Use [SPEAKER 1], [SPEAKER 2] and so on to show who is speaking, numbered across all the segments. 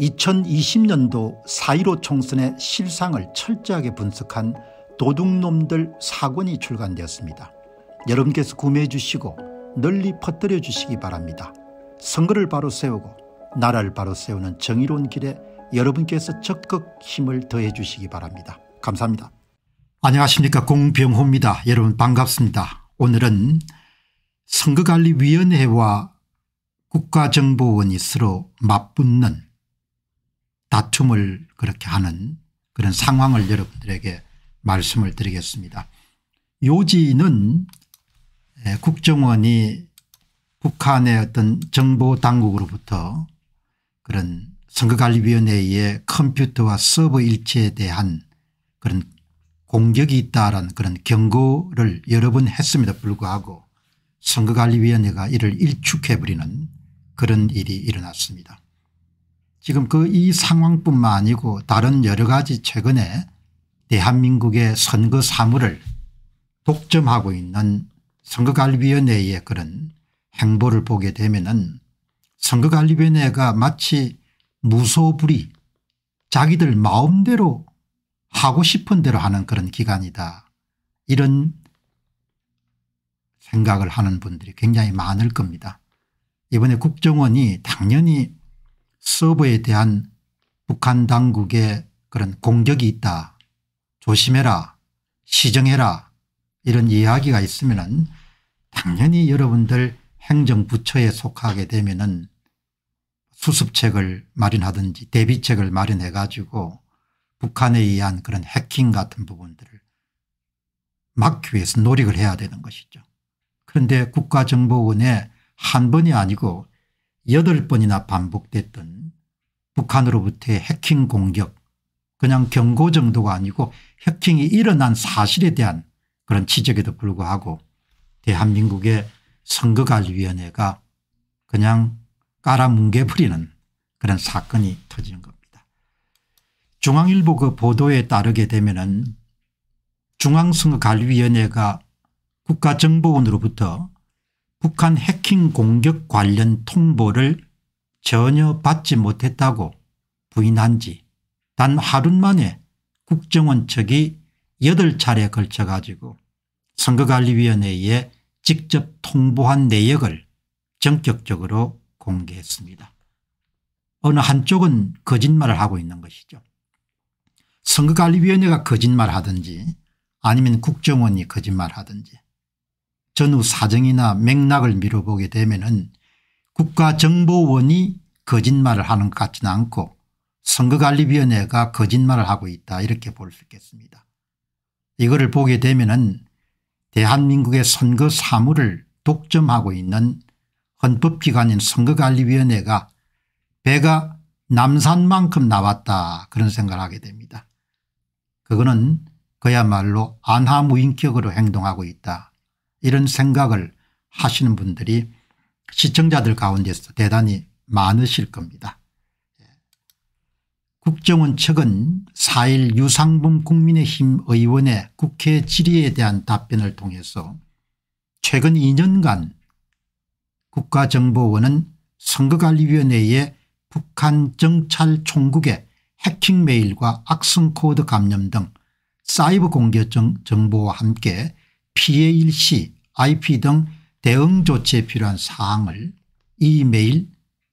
[SPEAKER 1] 2020년도 4.15 총선의 실상을 철저하게 분석한 도둑놈들 사권이 출간되었습니다. 여러분께서 구매해 주시고 널리 퍼뜨려 주시기 바랍니다. 선거를 바로 세우고 나라를 바로 세우는 정의로운 길에 여러분께서 적극 힘을 더해 주시기 바랍니다. 감사합니다. 안녕하십니까 공병호입니다. 여러분 반갑습니다. 오늘은 선거관리위원회와 국가정보원이 서로 맞붙는 다툼을 그렇게 하는 그런 상황을 여러분들에게 말씀을 드리겠습니다. 요지는 예, 국정원이 북한의 어떤 정보 당국으로부터 그런 선거관리위원회의 컴퓨터와 서버 일체에 대한 그런 공격이 있다라는 그런 경고를 여러 번 했음에도 불구하고 선거관리위원회가 이를 일축해버리는 그런 일이 일어났습니다. 지금 그 이 상황뿐만 아니고 다른 여러 가지 최근에 대한민국의 선거 사무를 독점하고 있는 선거관리위원회의 그런 행보를 보게 되면은 선거관리위원회가 마치 무소불위 자기들 마음대로 하고 싶은 대로 하는 그런 기관이다 이런 생각을 하는 분들이 굉장히 많을 겁니다. 이번에 국정원이 당연히 서버에 대한 북한 당국의 그런 공격이 있다. 조심해라. 시정해라. 이런 이야기가 있으면 당연히 여러분들 행정부처에 속하게 되면 은 수습책을 마련하든지 대비책을 마련해 가지고 북한에 의한 그런 해킹 같은 부분들을 막기 위해서 노력을 해야 되는 것이죠. 그런데 국가정보원에 한 번이 아니고 여덟 번이나 반복됐던 북한으로부터의 해킹 공격 그냥 경고 정도가 아니고 해킹이 일어난 사실에 대한 그런 지적에도 불구하고 대한민국의 선거관리위원회가 그냥 깔아뭉개버리는 그런 사건이 터지는 겁니다. 중앙일보 그 보도에 따르게 되면 은 중앙선거관리위원회가 국가정보원으로부터 북한 해킹 공격 관련 통보를 전혀 받지 못했다고 부인한 지 단 하루 만에 국정원 측이 8차례 걸쳐 가지고 선거관리위원회에 직접 통보한 내역을 전격적으로 공개했습니다. 어느 한쪽은 거짓말을 하고 있는 것이죠. 선거관리위원회가 거짓말하든지 아니면 국정원이 거짓말하든지 전후 사정이나 맥락을 미뤄보게 되면 국가정보원이 거짓말을 하는 것 같지는 않고 선거관리위원회가 거짓말을 하고 있다 이렇게 볼 수 있겠습니다. 이거를 보게 되면 은 대한민국의 선거 사무를 독점하고 있는 헌법기관인 선거관리위원회가 배가 남산만큼 나왔다 그런 생각을 하게 됩니다. 그거는 그야말로 안하무인격으로 행동하고 있다 이런 생각을 하시는 분들이 시청자들 가운데서 대단히 많으실 겁니다. 예. 국정원 측은 4일 유상범 국민의힘 의원의 국회 질의에 대한 답변을 통해서 최근 2년간 국가정보원은 선거관리위원회의 북한 정찰 총국의 해킹 메일과 악성코드 감염 등 사이버 공격 정보와 함께 피해 일시 IP 등 대응 조치에 필요한 사항을 이메일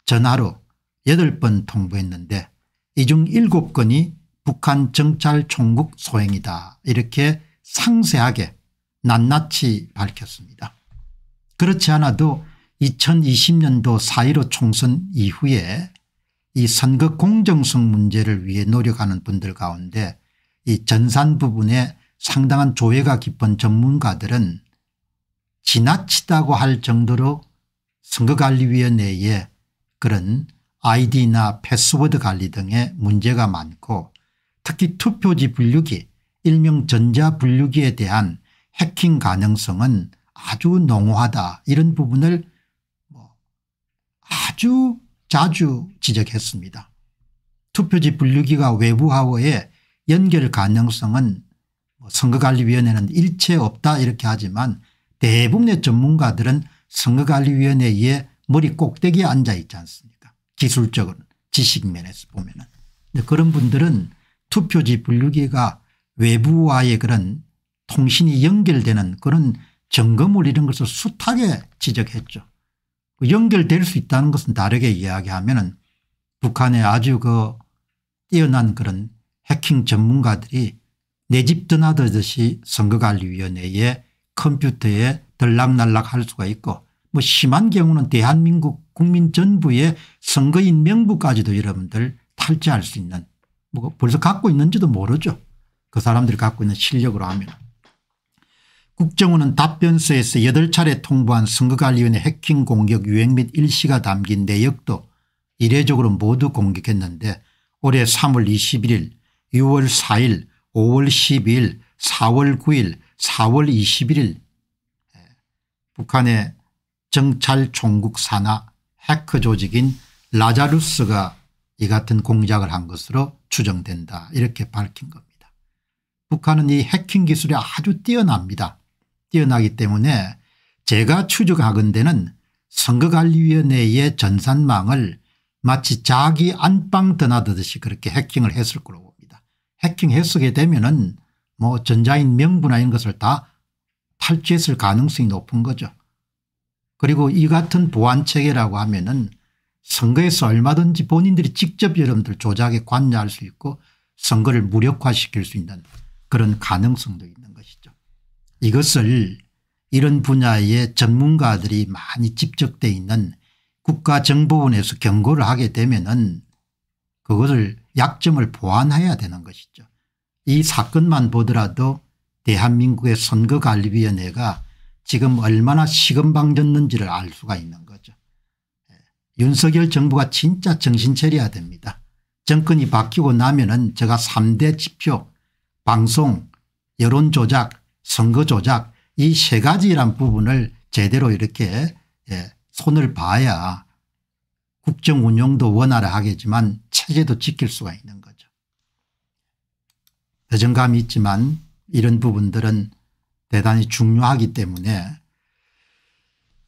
[SPEAKER 1] 전화로 8번 통보했는데 이 중 7건이 북한 정찰 총국 소행이다 이렇게 상세하게 낱낱이 밝혔습니다. 그렇지 않아도 2020년도 4.15 총선 이후에 이 선거 공정성 문제를 위해 노력하는 분들 가운데 이 전산 부분에 상당한 조회가 깊은 전문가들은 지나치다고 할 정도로 선거관리위원회 에 그런 아이디나 패스워드 관리 등의 문제가 많고 특히 투표지 분류기 일명 전자분류기에 대한 해킹 가능성은 아주 농후하다 이런 부분을 뭐 아주 자주 지적했습니다. 투표지 분류기가 외부하고의 연결 가능성은 뭐 선거관리위원회는 일체 없다 이렇게 하지만 대부분의 전문가들은 선거관리위원회의 머리 꼭대기에 앉아 있지 않습니까 기술적으 지식면에서 보면 은 그런 분들은 투표지 분류기가 외부와의 그런 통신이 연결되는 그런 점검을 이런 것을 숱하게 지적했죠. 그 연결될 수 있다는 것은 다르게 이야기하면 은 북한의 아주 그 뛰어난 그런 해킹 전문가들이 내 집 떠나듯이 선거관리위원회에 컴퓨터에 들락날락 할 수가 있고 뭐 심한 경우는 대한민국 국민 전부의 선거인 명부까지도 여러분들 탈제할 수 있는 뭐 벌써 갖고 있는지도 모르죠. 그 사람들이 갖고 있는 실력으로 하면. 국정원은 답변서에서 8차례 통보한 선거관리위원회 해킹 공격 유행 및 일시가 담긴 내역도 이례적으로 모두 공격했는데 올해 3월 21일 6월 4일 5월 12일 4월 9일 4월 21일 북한의 정찰 총국 산하 해커 조직인 라자루스가 이 같은 공작을 한 것으로 추정된다 이렇게 밝힌 겁니다. 북한은 이 해킹 기술이 아주 뛰어납니다. 뛰어나기 때문에 제가 추적하건대는 선거관리위원회의 전산망을 마치 자기 안방 드나드듯이 그렇게 해킹을 했을 거로 봅니다. 해킹했게 되면 은뭐 전자인 명부나 이런 것을 다 탈취했을 가능성이 높은 거죠. 그리고 이 같은 보안체계라고 하면 은 선거에서 얼마든지 본인들이 직접 여러분들 조작에 관여할 수 있고 선거를 무력화시킬 수 있는 그런 가능성도 있는 것이죠. 이것을 이런 분야의 전문가들이 많이 집적돼 있는 국가정보원에서 경고를 하게 되면 은 그것을 약점을 보완해야 되는 것이죠. 이 사건만 보더라도 대한민국의 선거관리위원회가 지금 얼마나 시금방졌는지를 알 수가 있는 거죠. 예. 윤석열 정부가 진짜 정신 차려야 됩니다. 정권이 바뀌고 나면 은 제가 3대 지표 방송 여론조작 선거조작 이 세 가지란 부분을 제대로 이렇게 예, 손을 봐야 국정운영도 원활하겠지만 체제도 지킬 수가 있는 거죠. 자정감이 있지만 이런 부분들은 대단히 중요하기 때문에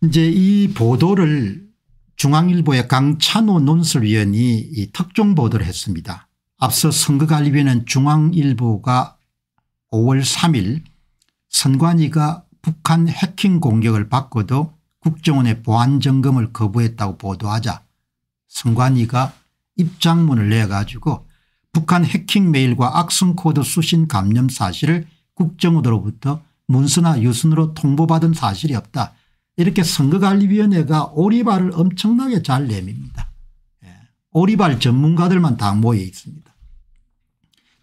[SPEAKER 1] 이제 이 보도를 중앙일보의 강찬호 논설위원이 이 특종 보도를 했습니다. 앞서 선거관리위원회는 중앙일보가 5월 3일 선관위가 북한 해킹 공격을 받고도 국정원의 보안점검을 거부했다고 보도하자 선관위가 입장문을 내가지고 북한 해킹 메일과 악성코드 수신 감염 사실을 국정원으로부터 문서나 유순으로 통보받은 사실이 없다. 이렇게 선거관리위원회가 오리발을 엄청나게 잘 내밉니다. 예, 오리발 전문가들만 다 모여 있습니다.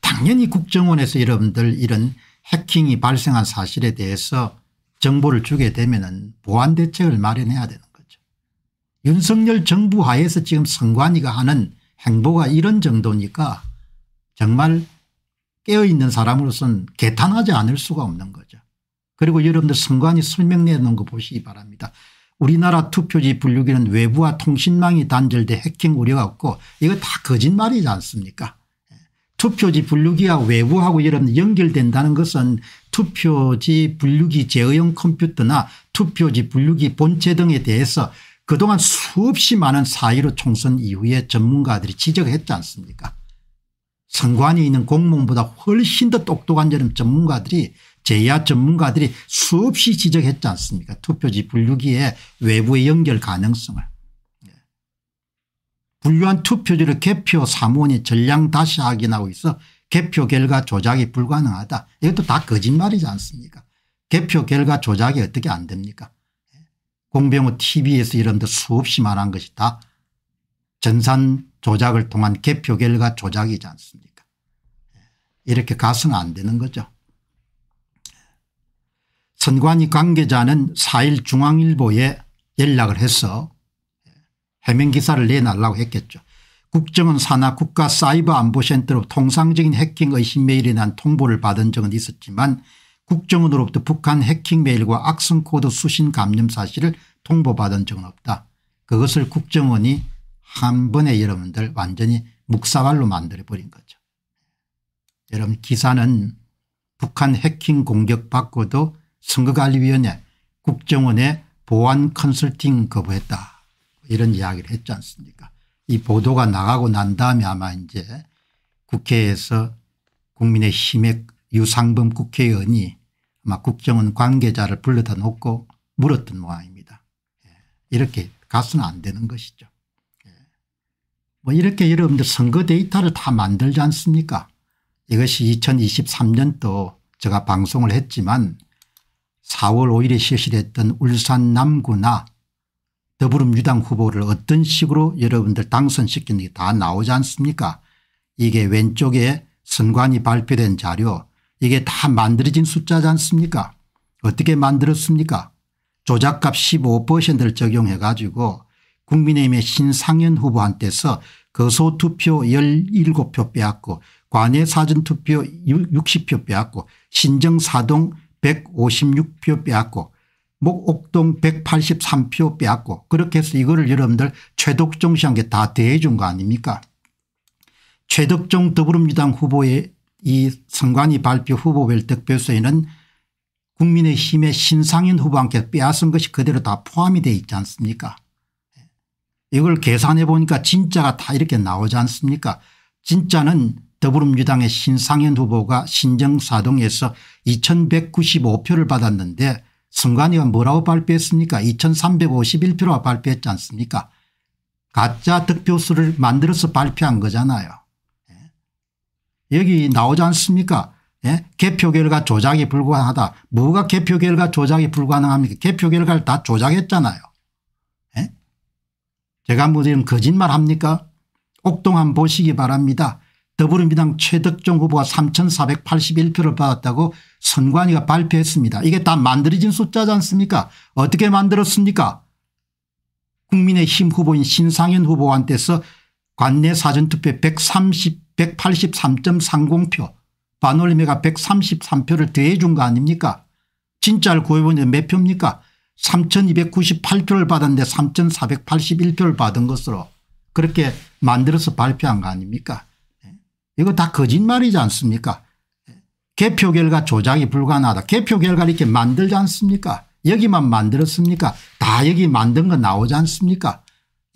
[SPEAKER 1] 당연히 국정원에서 여러분들 이런 해킹이 발생한 사실에 대해서 정보를 주게 되면 보안 대책을 마련해야 되는 거죠. 윤석열 정부 하에서 지금 선관위가 하는 행보가 이런 정도니까 정말 깨어있는 사람으로서는 개탄하지 않을 수가 없는 거죠. 그리고 여러분들 선관위 설명내 놓은 거 보시기 바랍니다. 우리나라 투표지 분류기는 외부와 통신망이 단절돼 해킹 우려가 없고 이거 다 거짓말이지 않습니까 예. 투표지 분류기와 외부하고 여러 연결된다는 것은 투표지 분류기 제어용 컴퓨터나 투표지 분류기 본체 등에 대해서 그동안 수없이 많은 사1 5 총선 이후에 전문가들이 지적했지 않습니까 선관위에 있는 공무원보다 훨씬 더 똑똑한 저는 전문가들이 제야 전문가들이 수없이 지적했지 않습니까 투표지 분류기에 외부의 연결 가능성을. 예. 분류한 투표지를 개표 사무원이 전량 다시 확인하고 있어 개표 결과 조작이 불가능하다. 이것도 다 거짓말이지 않습니까 개표 결과 조작이 어떻게 안 됩니까 예. 공병호 tv에서 이런 데 수없이 말한 것이 다 전산 조작을 통한 개표 결과 조작이지 않습니까 예. 이렇게 가서는 안 되는 거죠. 선관위 관계자는 4일 중앙일보에 연락을 해서 해명 기사를 내놔라고 했겠죠. 국정원 산하 국가 사이버 안보센터로 통상적인 해킹 의심 메일에 난 통보를 받은 적은 있었지만 국정원으로부터 북한 해킹 메일과 악성코드 수신 감염 사실을 통보받은 적은 없다. 그것을 국정원이 한 번에 여러분들 완전히 묵사발로 만들어버린 거죠. 여러분 기사는 북한 해킹 공격 받고도 선거관리위원회 국정원의 보안 컨설팅 거부했다 이런 이야기를 했지 않습니까 이 보도가 나가고 난 다음에 아마 이제 국회에서 국민의힘의 유상범 국회의원이 아마 국정원 관계자를 불러다 놓고 물었던 모양입니다. 예, 이렇게 가서는 안 되는 것이죠. 뭐 이렇게 여러분들 선거 데이터를 다 만들지 않습니까 이것이 2023년도 제가 방송을 했지만 4월 5일에 실시됐던 울산 남구나 더불어민주당 후보를 어떤 식으로 여러분들 당선시킨 게다 나오지 않습니까 이게 왼쪽에 선관위 발표된 자료 이게 다 만들어진 숫자지 않습니까 어떻게 만들었습니까 조작값 15%를 적용해 가지고 국민의힘의 신상현 후보한테서 거소투표 17표 빼앗고 관외 사전투표 60표 빼앗고 신정사동 156표 빼앗고 목옥동 183표 빼앗고 그렇게 해서 이거를 여러분들 최덕종 씨한 테다 대해준 거 아닙니까 최덕종 더불어민주당 후보의 이 선관위 발표 후보별 득표수에는 국민의힘의 신상현 후보한테 빼앗은 것이 그대로 다 포함이 되어 있지 않습니까 이걸 계산해 보니까 진짜가 다 이렇게 나오지 않습니까 진짜는 더불어민주당의 신상현 후보가 신정사동에서 2195표를 받았는데 선관위가 뭐라고 발표했습니까 2351표라고 발표했지 않습니까 가짜 득표수를 만들어서 발표한 거잖아요. 예? 여기 나오지 않습니까 예? 개표 결과 조작이 불가능하다. 뭐가 개표 결과 조작이 불가능합니까 개표 결과를 다 조작했잖아요. 제가 무슨 거짓말 합니까 옥동 한 보시기 바랍니다. 더불어민주당 최덕종 후보가 3481표를 받았다고 선관위가 발표했습니다. 이게 다 만들어진 숫자지 않습니까 어떻게 만들었습니까 국민의힘 후보인 신상현 후보한테서 관내 사전투표 130, 183.30표 반올림회가 133표를 더해준 거 아닙니까 진짜 를구해 보면 몇 표입니까 3298표를 받았는데 3481표를 받은 것으로 그렇게 만들어서 발표한 거 아닙니까 예. 이거 다 거짓말이지 않습니까 예. 개표 결과 조작이 불가능하다 개표 결과를 이렇게 만들지 않습니까 여기만 만들었습니까 다 여기 만든 거 나오지 않습니까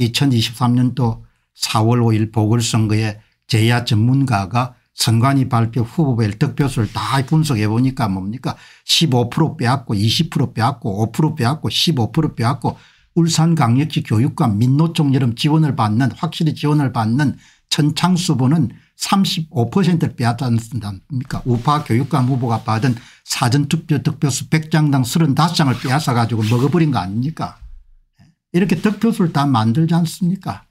[SPEAKER 1] 2023년도 4월 5일 보궐선거에 제야 전문가가 선관위 발표 후보별 득표수를 다 분석해 보니까 뭡니까 15% 빼앗고 20% 빼앗고 5% 빼앗고 15% 빼앗고 울산강력시 교육감 민노총 여름 지원을 받는 확실히 지원을 받는 천창수 후보는 35%를 빼앗지 않습니까 우파 교육감 후보가 받은 사전투표 득표수 100장당 35장을 빼앗아 가지고 먹어버린 거 아닙니까 이렇게 득표수를 다 만들지 않습니까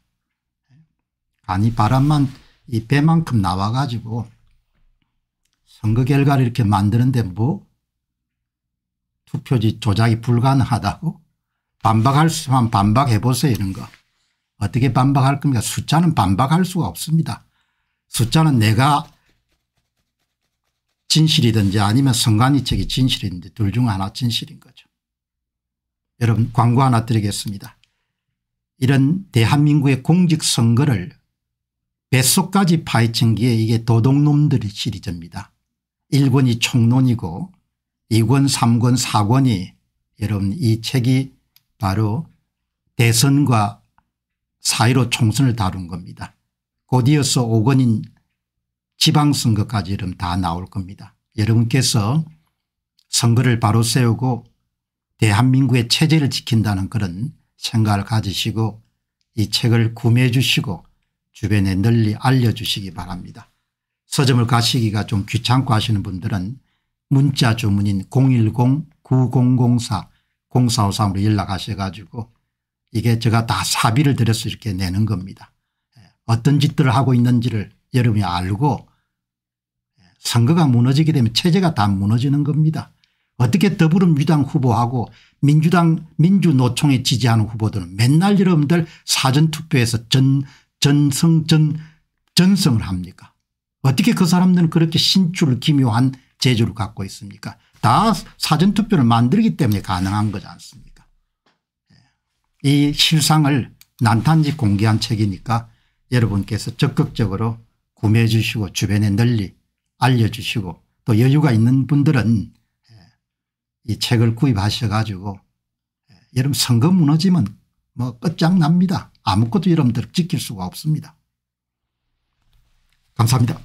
[SPEAKER 1] 아니 바람만 이 배만큼 나와가지고 선거 결과를 이렇게 만드는데 뭐 투표지 조작이 불가능하다고 반박할 수만 반박해 보세요 이런 거. 어떻게 반박할 겁니까 숫자는 반박할 수가 없습니다. 숫자는 내가 진실이든지 아니면 성관위책이 진실인데 둘중 하나 진실인 거죠. 여러분 광고 하나 드리겠습니다. 이런 대한민국의 공직선거를 뱃속까지 파헤친 게 이게 도둑놈들의 시리즈입니다. 1권이 총론이고 2권 3권 4권이 여러분 이 책이 바로 대선과 사이로 총선을 다룬 겁니다. 곧 이어서 5권인 지방선거까지 이름 다 나올 겁니다. 여러분께서 선거를 바로 세우고 대한민국의 체제를 지킨다는 그런 생각을 가지시고 이 책을 구매해 주시고 주변에 널리 알려주시기 바랍니다. 서점을 가시기가 좀 귀찮고 하시는 분들은 문자 주문인 010-9004-0453으로 연락하셔가지고 이게 제가 다 사비를 들여서 이렇게 내는 겁니다. 예, 어떤 짓들을 하고 있는지를 여러분이 알고 예, 선거가 무너지게 되면 체제가 다 무너지는 겁니다. 어떻게 더불어민주당 후보하고 민주당 민주노총에 지지하는 후보들은 맨날 여러분들 사전투표에서 전 전성, 전, 전성을 합니까? 어떻게 그 사람들은 그렇게 신출 기묘한 재주를 갖고 있습니까? 다 사전투표를 만들기 때문에 가능한 거지 않습니까? 예. 이 실상을 난탄지 공개한 책이니까 여러분께서 적극적으로 구매해 주시고 주변에 널리 알려주시고 또 여유가 있는 분들은 예, 이 책을 구입하셔 가지고 예, 여러분 선거 무너지면 뭐 끝장납니다. 아무것도 여러분들 지킬 수가 없습니다. 감사합니다.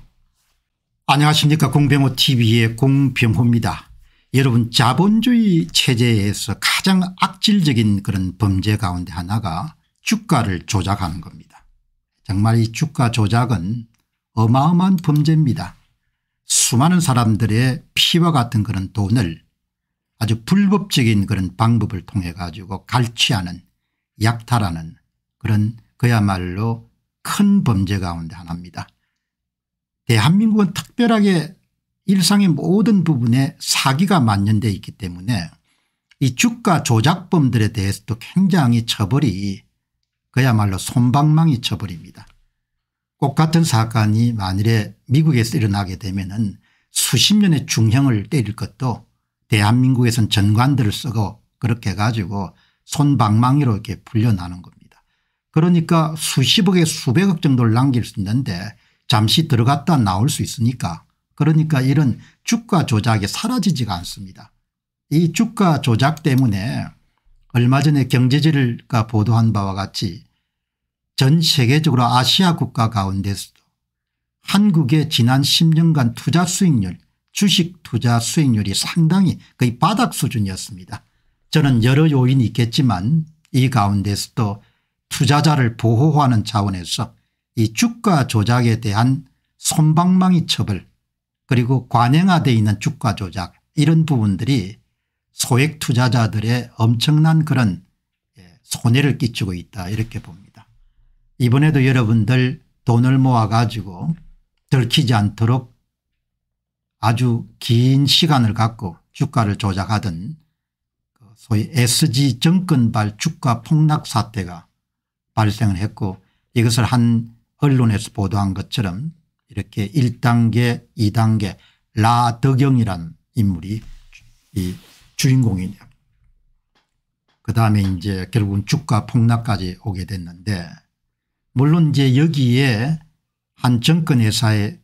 [SPEAKER 1] 안녕하십니까 공병호TV의 공병호입니다. 여러분 자본주의 체제에서 가장 악질적인 그런 범죄 가운데 하나가 주가를 조작하는 겁니다. 정말 이 주가 조작은 어마어마한 범죄입니다. 수많은 사람들의 피와 같은 그런 돈을 아주 불법적인 그런 방법을 통해 가지고 갈취하는 약탈하는 그런 그야말로 큰 범죄 가운데 하나입니다. 대한민국은 특별하게 일상의 모든 부분에 사기가 만연되어 있기 때문에 이 주가 조작범들에 대해서도 굉장히 처벌이 그야말로 손방망이 처벌입니다. 꼭 같은 사건이 만일에 미국에서 일어나게 되면 은 수십 년의 중형을 때릴 것도 대한민국에선 전관들을 쓰고 그렇게 가지고 손방망이로 이렇게 불려나는 겁니다. 그러니까 수십억에 수백억 정도를 남길 수 있는데 잠시 들어갔다 나올 수 있으니까 그러니까 이런 주가 조작이 사라지지가 않습니다. 이 주가 조작 때문에 얼마 전에 경제지가 보도한 바와 같이 전 세계적으로 아시아 국가 가운데서도 한국의 지난 10년간 투자 수익률 주식 투자 수익률이 상당히 거의 바닥 수준이었습니다. 저는 여러 요인이 있겠지만 이 가운데서도 투자자를 보호하는 차원에서 이 주가 조작에 대한 손방망이 처벌 그리고 관행화되어 있는 주가 조작 이런 부분들이 소액 투자자들의 엄청난 그런 예, 손해를 끼치고 있다 이렇게 봅니다. 이번에도 여러분들 돈을 모아 가지고 들키지 않도록 아주 긴 시간을 갖고 주가를 조작하던 그 소위 SG 정권발 주가 폭락 사태가 발생을 했고 이것을 한 언론에서 보도한 것처럼 이렇게 1단계 2단계 라덕영이란 인물이 이주인공이냐 그다음에 이제 결국은 주가 폭락까지 오게 됐는데 물론 이제 여기에 한 정권회사의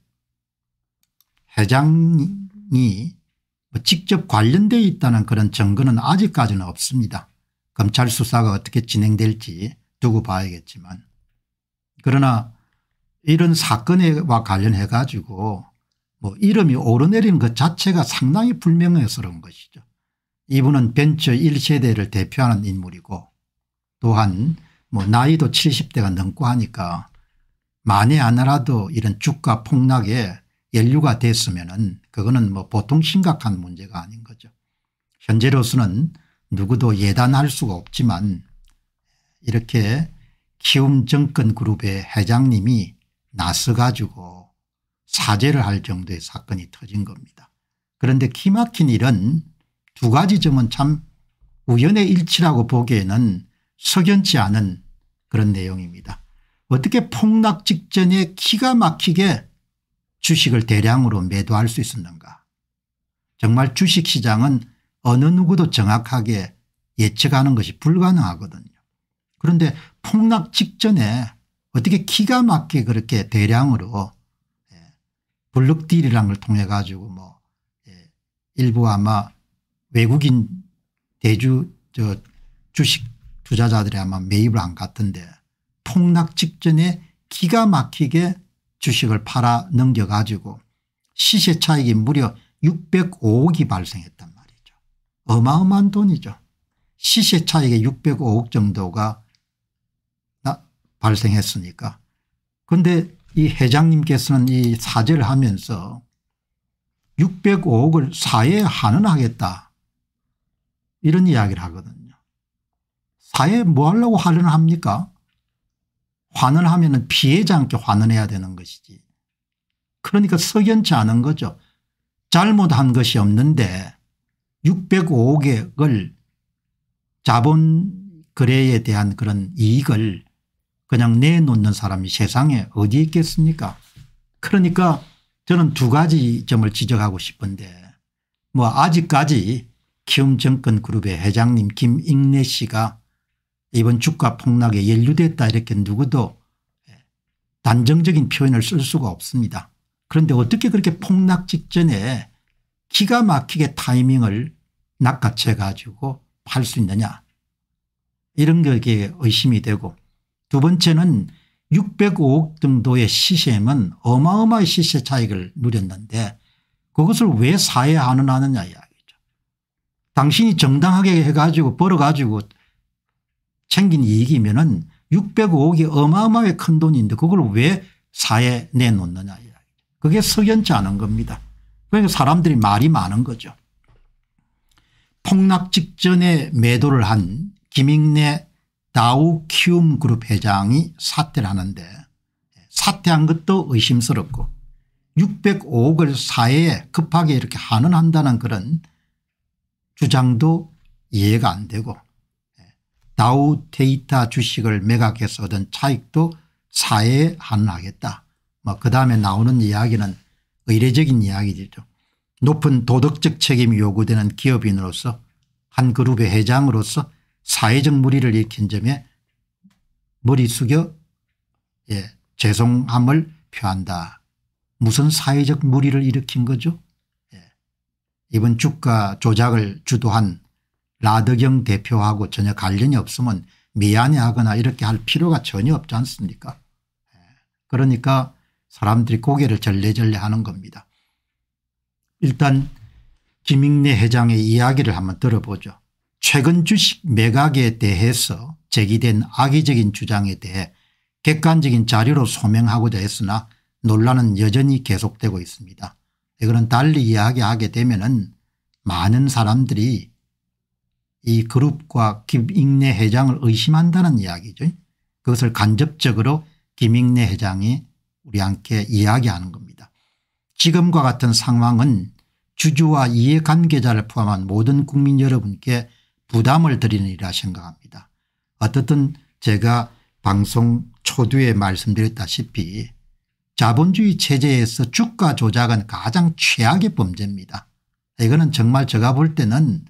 [SPEAKER 1] 회장이 뭐 직접 관련되어 있다는 그런 증거는 아직까지는 없습니다. 검찰 수사가 어떻게 진행될지 두고 봐야겠지만 그러나 이런 사건과 관련해 가지고 뭐 이름이 오르내리는 것 자체가 상당히 불명예스러운 것이죠. 이분은 벤처 1세대를 대표하는 인물이고 또한 뭐 나이도 70대가 넘고 하니까 만에 하나라도 이런 주가 폭락에 연류가 됐으면은 그거는 뭐 보통 심각한 문제가 아닌 거죠. 현재로서는 누구도 예단할 수가 없지만 이렇게 키움 정권 그룹의 회장님이 나서가지고 사죄를 할 정도의 사건이 터진 겁니다. 그런데 키마킨 일은 두 가지 점은 참 우연의 일치라고 보기에는 석연치 않은 그런 내용입니다. 어떻게 폭락 직전에 키가 막히게 주식을 대량으로 매도할 수 있었는가 정말 주식시장은 어느 누구도 정확하게 예측하는 것이 불가능하거든요. 그런데 폭락 직전에 어떻게 기가 막히게 그렇게 대량으로 예, 블록딜이라는 걸 통해 가지고 뭐 예, 일부 아마 외국인 대주 저 주식 투자자들이 아마 매입을 한 같은데 폭락 직전에 기가 막히게 주식을 팔아 넘겨가지고 시세 차익이 무려 605억이 발생했단 말이죠. 어마어마한 돈이죠. 시세 차익의 605억 정도가 발생했으니까. 그런데 이 회장님께서는 이 사죄를 하면서 605억을 사회에 환원하겠다 이런 이야기를 하거든요. 사회에 뭐 하려고 환원는 합니까? 환원하면 은피해자한테 환원해야 되는 것이지. 그러니까 석연치 않은 거죠. 잘못한 것이 없는데 605억을 자본 거래에 대한 그런 이익을 그냥 내놓는 사람이 세상에 어디 있겠습니까 그러니까 저는 두 가지 점을 지적하고 싶은데 뭐 아직까지 키움 정권 그룹의 회장님 김익래 씨가 이번 주가 폭락에 연루됐다 이렇게 누구도 단정적인 표현을 쓸 수가 없습니다. 그런데 어떻게 그렇게 폭락 직전에 기가 막히게 타이밍을 낚아채 가지고 팔 수 있느냐 이런 거 의심이 되고 두 번째는 605억 정도의 시세면 어마어마한 시세 차익을 누렸는데 그것을 왜 사회하는 하느냐 이야기죠. 당신이 정당하게 해가지고 벌어가지고 챙긴 이익이면 은 605억이 어마어마하게 큰 돈인데 그걸 왜사회 내놓느냐 이야기죠. 그게 석연치 않은 겁니다. 그러니까 사람들이 말이 많은 거죠. 폭락 직전에 매도를 한 김익래 다우 키움 그룹 회장이 사퇴를 하는데 사퇴한 것도 의심스럽고 605억을 사회에 급하게 이렇게 환원한다는 그런 주장도 이해가 안 되고 다우 데이터 주식을 매각해서 얻은 차익도 사회에 환원하겠다뭐 그다음에 나오는 이야기는 의례적인 이야기죠. 높은 도덕적 책임이 요구되는 기업인으로서 한 그룹의 회장으로서 사회적 물의를 일으킨 점에 머리 숙여 예, 죄송함을 표한다. 무슨 사회적 물의를 일으킨 거죠? 예. 이번 주가 조작을 주도한 라덕영 대표하고 전혀 관련이 없으면 미안해하거나 이렇게 할 필요가 전혀 없지 않습니까? 예. 그러니까 사람들이 고개를 절레절레 하는 겁니다. 일단 김익래 회장의 이야기를 한번 들어보죠. 최근 주식 매각에 대해서 제기된 악의적인 주장에 대해 객관적인 자료로 소명하고자 했으나 논란은 여전히 계속되고 있습니다. 이거는 달리 이야기하게 되면 은 많은 사람들이 이 그룹과 김익래 회장을 의심한다는 이야기죠. 그것을 간접적으로 김익래 회장이 우리한테 이야기하는 겁니다. 지금과 같은 상황은 주주와 이해관계자를 포함한 모든 국민 여러분께 부담을 드리는일이라 생각합니다. 어떻든 제가 방송 초두에 말씀드렸다시피 자본주의 체제에서 주가 조작은 가장 최악의 범죄입니다. 이거는 정말 제가 볼 때는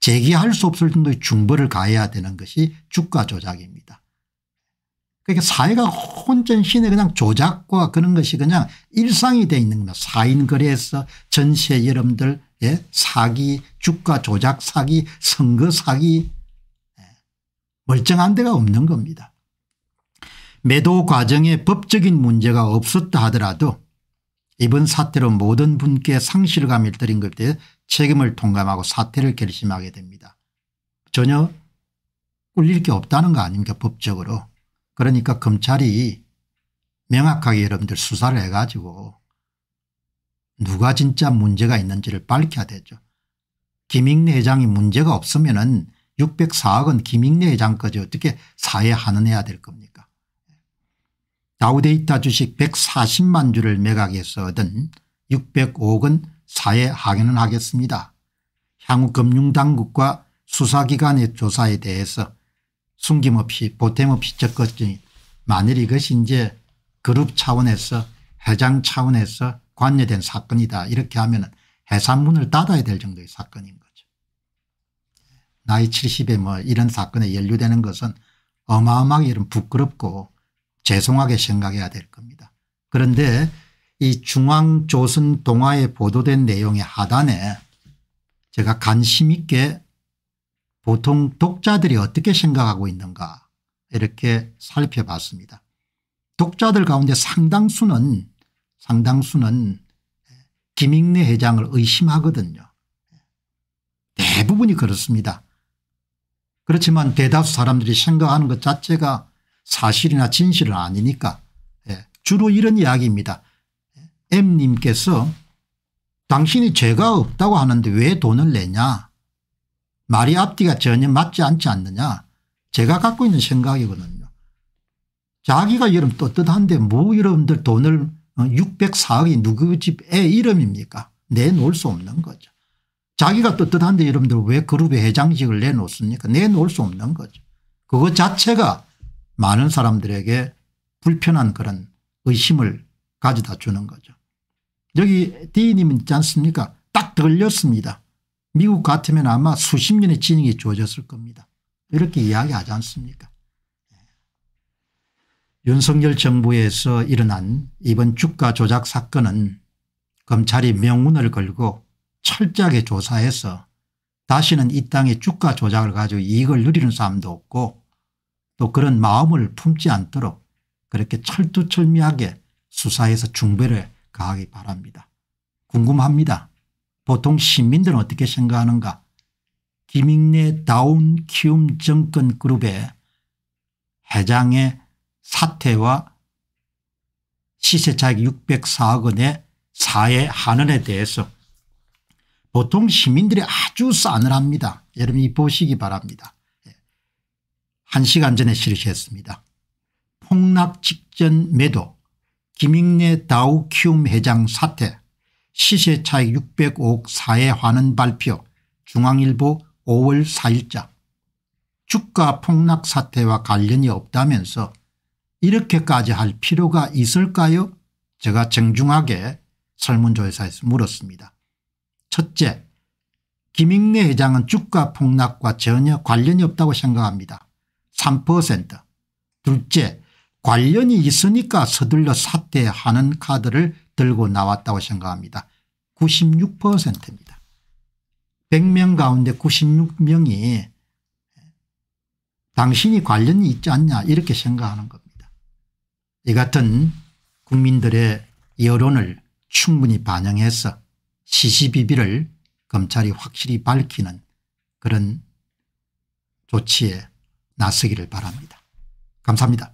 [SPEAKER 1] 제기할 수 없을 정도의 중벌을 가해야 되는 것이 주가 조작입니다. 그러니까 사회가 혼전신에 그냥 조작과 그런 것이 그냥 일상이 돼 있는 겁니다. 사인 거래에서 전시회 여러분들 예? 사기 주가 조작 사기 선거 사기 예. 멀쩡한 데가 없는 겁니다. 매도 과정에 법적인 문제가 없었다 하더라도 이번 사태로 모든 분께 상실감을 드린 것에 책임을 통감하고 사태를 결심하게 됩니다. 전혀 꿀릴 게 없다는 거 아닙니까 법적으로. 그러니까 검찰이 명확하게 여러분들 수사를 해가지고 누가 진짜 문제가 있는지를 밝혀야 되죠. 김익내 회장이 문제가 없으면 은 604억은 김익내 회장까지 어떻게 사회하는해야 될 겁니까 다우데이터 주식 140만 주를 매각해서 얻은 605억은 사회하기는 하겠습니다. 향후 금융당국과 수사기관의 조사에 대해서 숨김없이 보탬없이 적었더니 만일 이것이 이제 그룹 차원에서 회장 차원에서 관여된 사건이다 이렇게 하면 해산문을 닫아야 될 정도의 사건인 거죠. 나이 70에 뭐 이런 사건에 연루되는 것은 어마어마하게 이런 부끄럽고 죄송하게 생각해야 될 겁니다. 그런데 이 중앙조선 동화에 보도된 내용의 하단에 제가 관심 있게 보통 독자들이 어떻게 생각하고 있는가 이렇게 살펴봤습니다. 독자들 가운데 상당수는 상당수는 김익래 회장을 의심하거든요. 대부분이 그렇습니다. 그렇지만 대다수 사람들이 생각하는 것 자체가 사실이나 진실은 아니니까 예, 주로 이런 이야기입니다. M님께서 당신이 죄가 없다고 하는데 왜 돈을 내냐 말이 앞뒤가 전혀 맞지 않지 않느냐 제가 갖고 있는 생각이거든요. 자기가 여러분 떳떳한데 뭐 여러분들 돈을 604억이 어, 누구 집의 이름입니까 내놓을 수 없는 거죠. 자기가 떳떳한데 여러분들 왜 그룹의 회장직을 내놓습니까 내놓을 수 없는 거죠. 그것 자체가 많은 사람들에게 불편한 그런 의심을 가져다 주는 거죠. 여기 D님 있지 않습니까 딱 들렸습니다. 미국 같으면 아마 수십 년의 진영이 주어졌을 겁니다. 이렇게 이야기하지 않습니까 윤석열 정부에서 일어난 이번 주가 조작 사건은 검찰이 명운을 걸고 철저하게 조사해서 다시는 이 땅에 주가 조작을 가지고 이익을 누리는 사람도 없고 또 그런 마음을 품지 않도록 그렇게 철두철미하게 수사해서 중배를 가하기 바랍니다. 궁금합니다. 보통 시민들은 어떻게 생각하는가 김익래 다운 키움 정권 그룹의 회장의 사태와 시세차익 604억 원의 사회 한원에 대해서 보통 시민들이 아주 싸늘합니다. 여러분이 보시기 바랍니다. 예. 한 시간 전에 실시했습니다. 폭락 직전 매도 김익래 다우 키움 회장 사태 시세차익 605억 사회 환원 발표 중앙일보 5월 4일자 주가 폭락 사태와 관련이 없다면서 이렇게까지 할 필요가 있을까요? 제가 정중하게 설문조사에서 물었습니다. 첫째, 김익래 회장은 주가 폭락과 전혀 관련이 없다고 생각합니다. 3% 둘째, 관련이 있으니까 서둘러 사퇴하는 카드를 들고 나왔다고 생각합니다. 96%입니다. 100명 가운데 96명이 당신이 관련이 있지 않냐 이렇게 생각하는 겁니다. 이 같은 국민들의 여론을 충분히 반영해서 시시비비를 검찰이 확실히 밝히는 그런 조치에 나서기를 바랍니다. 감사합니다.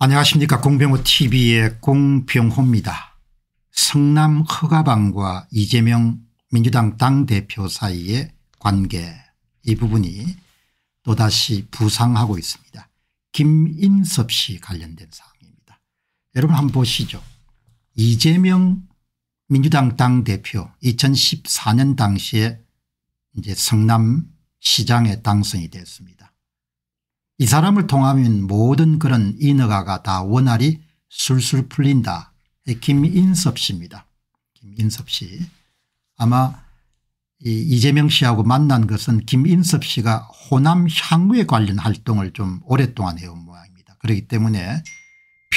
[SPEAKER 1] 안녕하십니까 공병호 tv의 공병호입니다. 성남 허가방과 이재명 민주당 당대표 사이의 관계 이 부분이 또다시 부상하고 있습니다. 김인섭 씨 관련된 사항입니다. 여러분 한번 보시죠. 이재명 민주당 당대표 2014년 당시에 이제 성남시장에 당선이 됐습니다. 이 사람을 통하면 모든 그런 인허가가 다 원활히 술술 풀린다. 예, 김인섭 씨입니다. 김인섭 씨. 아마 이재명 씨하고 만난 것은 김인섭 씨가 호남 향후에 관련 활동을 좀 오랫동안 해온 모양입니다. 그렇기 때문에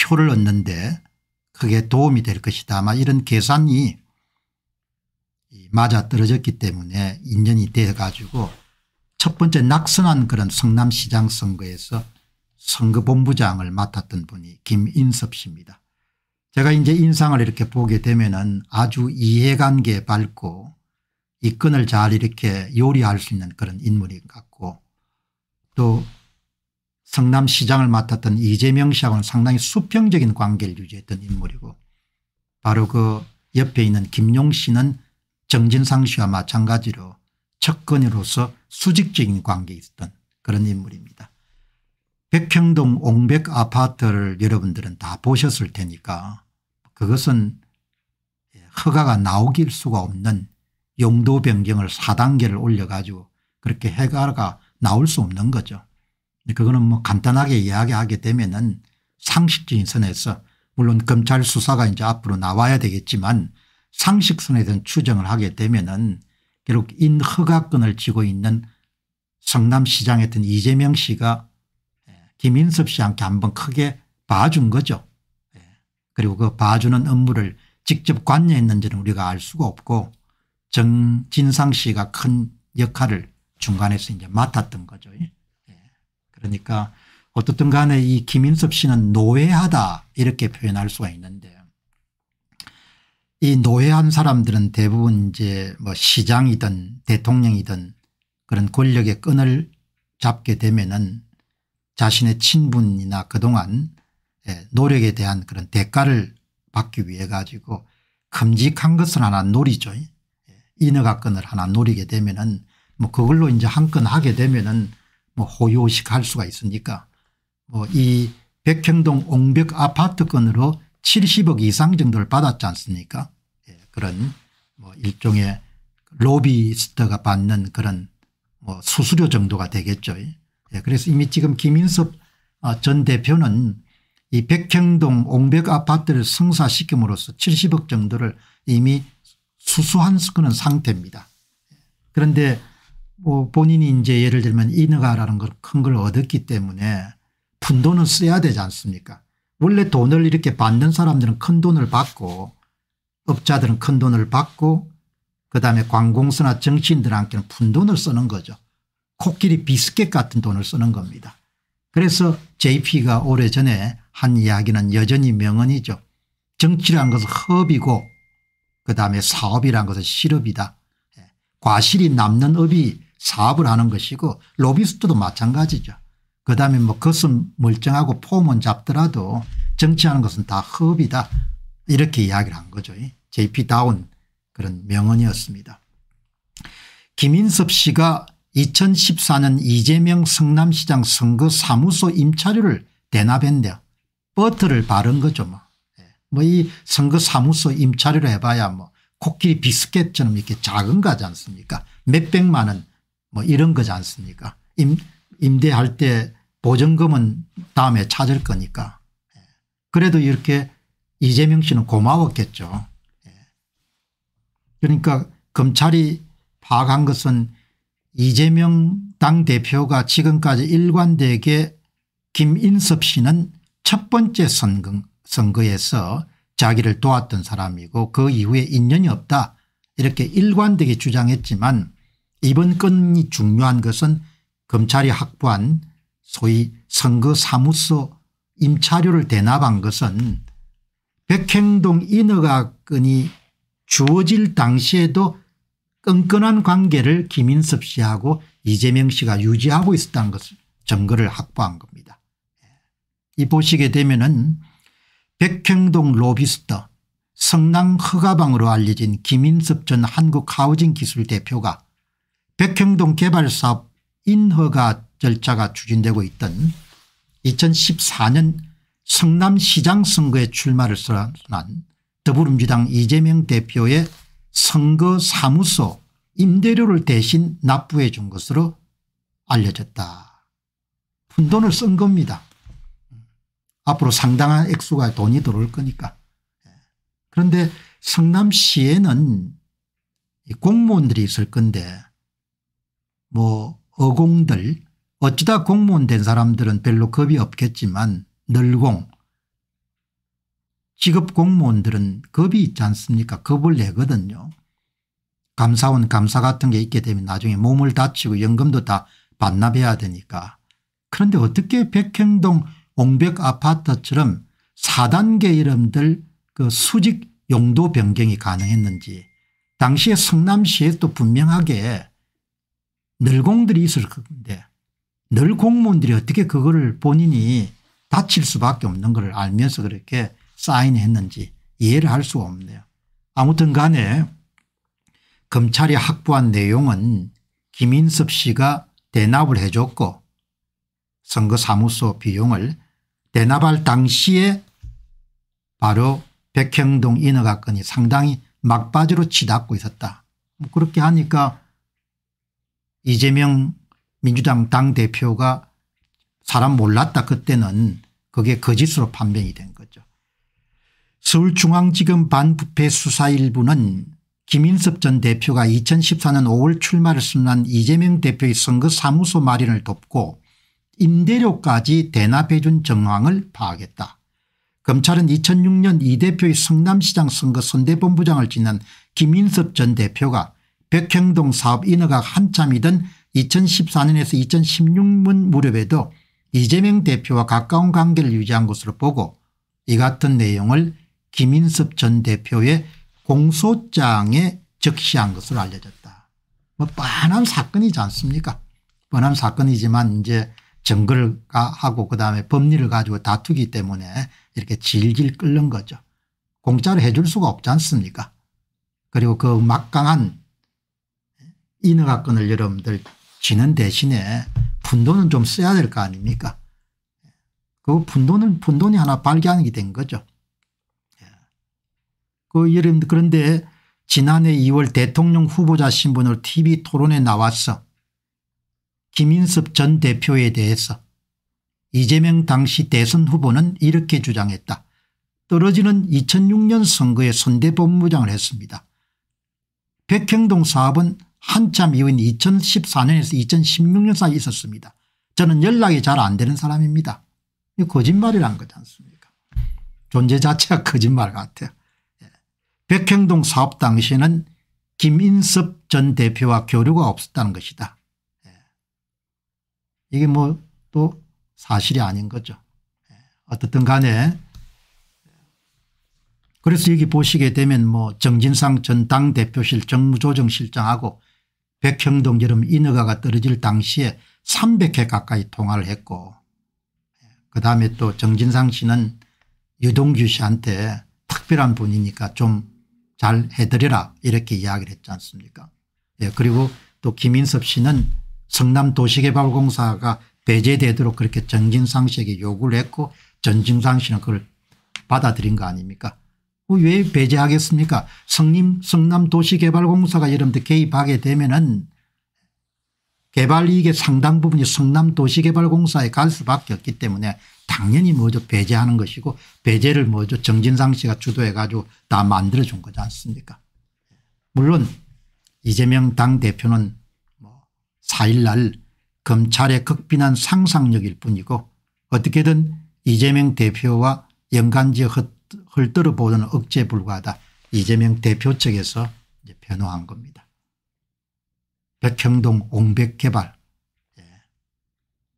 [SPEAKER 1] 표를 얻는데 크게 도움이 될 것이다. 아마 이런 계산이 맞아떨어졌기 때문에 인연이 돼 가지고 첫 번째 낙선한 그런 성남시장 선거에서 선거본부장을 맡았던 분이 김인섭 씨입니다. 제가 이제 인상을 이렇게 보게 되면은 아주 이해관계 밝고 이 끈을 잘 이렇게 요리할 수 있는 그런 인물인 것 같고 또 성남시장을 맡았던 이재명 씨하고는 상당히 수평적인 관계를 유지했던 인물이고 바로 그 옆에 있는 김용 씨는 정진상 씨와 마찬가지로 측근으로서 수직적인 관계에 있었던 그런 인물입니다. 백평동 옹백 아파트를 여러분들은 다 보셨을 테니까 그것은 허가가 나오길 수가 없는 용도 변경을 4단계를 올려가지고 그렇게 허가가 나올 수 없는 거죠. 그거는 뭐 간단하게 이야기하게 되면은 상식적인 선에서 물론 검찰 수사가 이제 앞으로 나와야 되겠지만 상식선에 대한 추정을 하게 되면은 결국 인허가권을 쥐고 있는 성남시장 했던 이재명 씨가 예, 김인섭 씨한테 한번 크게 봐준 거죠. 예. 그리고 그 봐주는 업무를 직접 관여했는지는 우리가 알 수가 없고 정진상 씨가 큰 역할을 중간에서 이제 맡았던 거죠. 예. 그러니까 어떻든 간에 이 김인섭 씨는 노예하다 이렇게 표현할 수가 있는데요. 이 노예한 사람들은 대부분 이제 뭐 시장이든 대통령이든 그런 권력의 끈을 잡게 되면은 자신의 친분이나 그동안 예, 노력에 대한 그런 대가를 받기 위해 가지고 큼직한 것을 하나 노리죠. 예, 인허가권을 하나 노리게 되면은 뭐 그걸로 이제 한건 하게 되면은 뭐 호의호식 할 수가 있으니까 뭐 이백현동 옹벽 아파트건으로 70억 이상 정도를 받았지 않습니까 예, 그런 뭐 일종의 로비스트가 받는 그런 뭐 수수료 정도가 되겠죠. 예, 그래서 이미 지금 김인섭 아, 전 대표는 이 백형동 옹백 아파트를 성사시킴으로써 70억 정도를 이미 수수한 그런 상태입니다. 그런데 뭐 본인이 이제 예를 들면 인허가라는 큰걸 얻었기 때문에 푼돈은 써야 되지 않습니까 원래 돈을 이렇게 받는 사람들은 큰 돈을 받고 업자들은 큰 돈을 받고 그다음에 관공서나 정치인들한테는 푼돈을 쓰는 거죠. 코끼리 비스켓 같은 돈을 쓰는 겁니다. 그래서 jp가 오래전에 한 이야기는 여전히 명언이죠. 정치란 것은 허업이고 그다음에 사업이란 것은 실업이다. 예. 과실이 남는 업이 사업을 하는 것이고 로비스트도 마찬가지죠. 그다음에 뭐것은 멀쩡하고 폼은 잡더라도 정치하는 것은 다 허업이다 이렇게 이야기를 한 거죠. JP다운 그런 명언이었습니다. 김인섭 씨가 2014년 이재명 성남시장 선거 사무소 임차료를 대납했는데 버터를 바른 거죠. 뭐. 예. 뭐이 선거 사무소 임차료를 해봐야 뭐 코끼리 비스켓처럼 이렇게 작은 거지 않습니까? 몇백만 원 뭐 이런 거지 않습니까? 임, 임대할 때 보증금은 다음에 찾을 거니까 그래도 이렇게 이재명 씨는 고마웠겠죠. 그러니까 검찰이 파악한 것은 이재명 당대표가 지금까지 일관되게 김인섭 씨는 첫 번째 선거, 선거에서 자기를 도왔던 사람이고 그 이후에 인연이 없다 이렇게 일관되게 주장했지만 이번 건이 중요한 것은 검찰이 확보한 소위 선거사무소 임차료를 대납한 것은 백행동 인허가건이 주어질 당시에도 끈끈한 관계를 김인섭 씨하고 이재명 씨가 유지하고 있었다는 것을 증거를 확보한 겁니다. 예. 이 보시게 되면 은 백행동 로비스터 성남 허가방으로 알려진 김인섭 전 한국하우징기술대표가 백행동 개발사업 인허가 절차가 추진되고 있던 2014년 성남시장 선거에 출마를 선언한 더불어민주당 이재명 대표의 선거사무소 임대료를 대신 납부해 준 것으로 알려졌다. 푼돈을 쓴 겁니다. 앞으로 상당한 액수가 돈이 들어올 거니까. 그런데 성남시에는 공무원들이 있을 건데 뭐 어공들 어찌다 공무원 된 사람들은 별로 겁이 없겠지만 늘공 직업 공무원들은 겁이 있지 않습니까 겁을 내거든요. 감사원 감사 같은 게 있게 되면 나중에 몸을 다치고 연금도 다 반납해야 되니까 그런데 어떻게 백행동 옹벽 아파트처럼 4단계 이름들 그 수직 용도 변경이 가능했는지 당시에 성남시에 도 분명하게 늘공들이 있을 건데 늘 공무원들이 어떻게 그거를 본인이 다칠 수밖에 없는 걸 알면서 그렇게 사인했는지 이해를 할 수가 없네요. 아무튼 간에 검찰이 확보한 내용은 김인섭 씨가 대납을 해줬고 선거사무소 비용을 대납할 당시에 바로 백형동 인허가 건이 상당히 막바지로 치닫고 있었다. 뭐 그렇게 하니까 이재명 민주당 당대표가 사람 몰랐다 그때는 그게 거짓으로 판명이 된 거죠. 서울중앙지검 반부패 수사 일부는 김인섭 전 대표가 2014년 5월 출마를 선언한 이재명 대표의 선거 사무소 마련을 돕고 임대료까지 대납해 준 정황을 파악했다. 검찰은 2006년 이 대표의 성남시장 선거 선대본부장을 지낸 김인섭 전 대표가 백형동 사업 인허가 한참이던 2014년에서 2016년 무렵에도 이재명 대표와 가까운 관계를 유지한 것으로 보고 이 같은 내용을 김인섭 전 대표의 공소장에 적시한 것으로 알려졌다. 뭐 뻔한 사건이지 않습니까 뻔한 사건이지만 이제 정글 하고 그다음에 법리를 가지고 다투기 때문에 이렇게 질질 끓는 거죠. 공짜로 해줄 수가 없지 않습니까 그리고 그 막강한 인허가권을 여러분들 지는 대신에 분돈은 좀 써야 될 거 아닙니까 그 분돈은 분돈이 하나 발견이 된 거죠. 예. 그 여름 그런데 지난해 2월 대통령 후보자 신분으로 TV 토론에 나왔어. 김인섭 전 대표에 대해서 이재명 당시 대선 후보는 이렇게 주장했다. 떨어지는 2006년 선거에 선대본부장을 했습니다. 백행동 사업은 한참 이후인 2014년에서 2016년 사이 있었습니다. 저는 연락이 잘 안 되는 사람입니다. 거짓말이란 거지 않습니까 존재 자체가 거짓말 같아요. 예. 백행동 사업 당시에는 김인섭 전 대표와 교류가 없었다는 것이다. 예. 이게 뭐 또 사실이 아닌 거죠. 예. 어떻든 간에 그래서 여기 보시게 되면 뭐 정진상 전 당대표실 정무조정실장하고 백평동처럼 인허가가 떨어질 당시에 300회 가까이 통화를 했고 그다음에 또 정진상 씨는 유동규 씨한테 특별한 분이니까 좀 잘 해드려라 이렇게 이야기를 했지 않습니까 예, 그리고 또 김인섭 씨는 성남도시개발공사가 배제되도록 그렇게 정진상 씨에게 요구를 했고 정진상 씨는 그걸 받아들인 거 아닙니까 어, 왜 배제하겠습니까 성림 성남도시개발공사가 이런 데 개입하게 되면은 개발이익의 상당 부분이 성남도시개발공사에 갈 수밖에 없기 때문에 당연히 먼저 배제하는 것이고 배제를 먼저 정진상 씨가 주도해 가지고 다 만들어 준 거지 않습니까 물론 이재명 당대표는 뭐 4일날 검찰의 극빈한 상상력일 뿐이고 어떻게든 이재명 대표와 연관지어 헐뜯어 보는 억제에 불과하다. 이재명 대표 측에서 이제 변호한 겁니다. 백형동 옹백개발 예.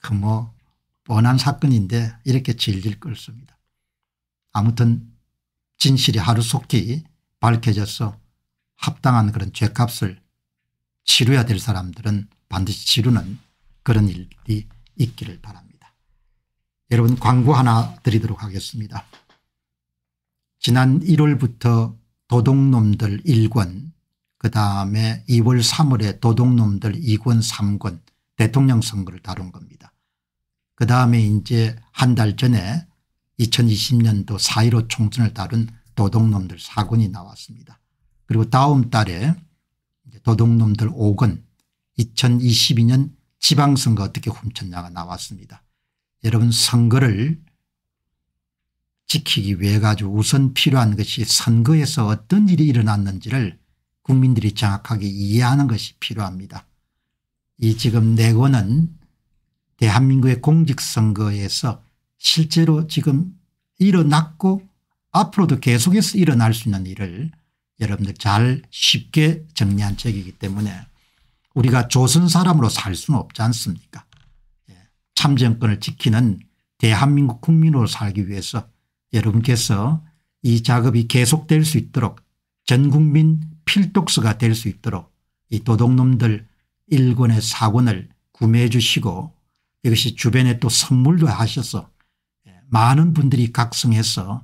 [SPEAKER 1] 그뭐 뻔한 사건인데 이렇게 질질 끌습니다. 아무튼 진실이 하루속히 밝혀져서 합당한 그런 죄값을 치루야 될 사람들은 반드시 치루는 그런 일이 있기를 바랍니다. 여러분 광고 하나 드리도록 하겠습니다. 지난 1월부터 도둑놈들 1권 그 다음에 2월 3월에 도둑놈들 2권 3권 대통령 선거를 다룬 겁니다. 그 다음에 이제 한 달 전에 2020년도 4.15 총선을 다룬 도둑놈들 4권이 나왔습니다. 그리고 다음 달에 도둑놈들 5권 2022년 지방선거 어떻게 훔쳤냐가 나왔습니다. 여러분 선거를 지키기 위해 가지고 우선 필요한 것이 선거에서 어떤 일이 일어났는지를 국민들이 정확하게 이해하는 것이 필요합니다. 이 지금 내고는 대한민국의 공직선거에서 실제로 지금 일어났고 앞으로도 계속해서 일어날 수 있는 일을 여러분들 잘 쉽게 정리한 책이기 때문에 우리가 조선 사람으로 살 수는 없지 않습니까 예, 참정권을 지키는 대한민국 국민으로 살기 위해서 여러분께서 이 작업이 계속될 수 있도록 전국민 필독서가 될 수 있도록 이 도둑놈들 일권의 사권을 구매해 주시고 이것이 주변에 또 선물도 하셔서 예, 많은 분들이 각성해서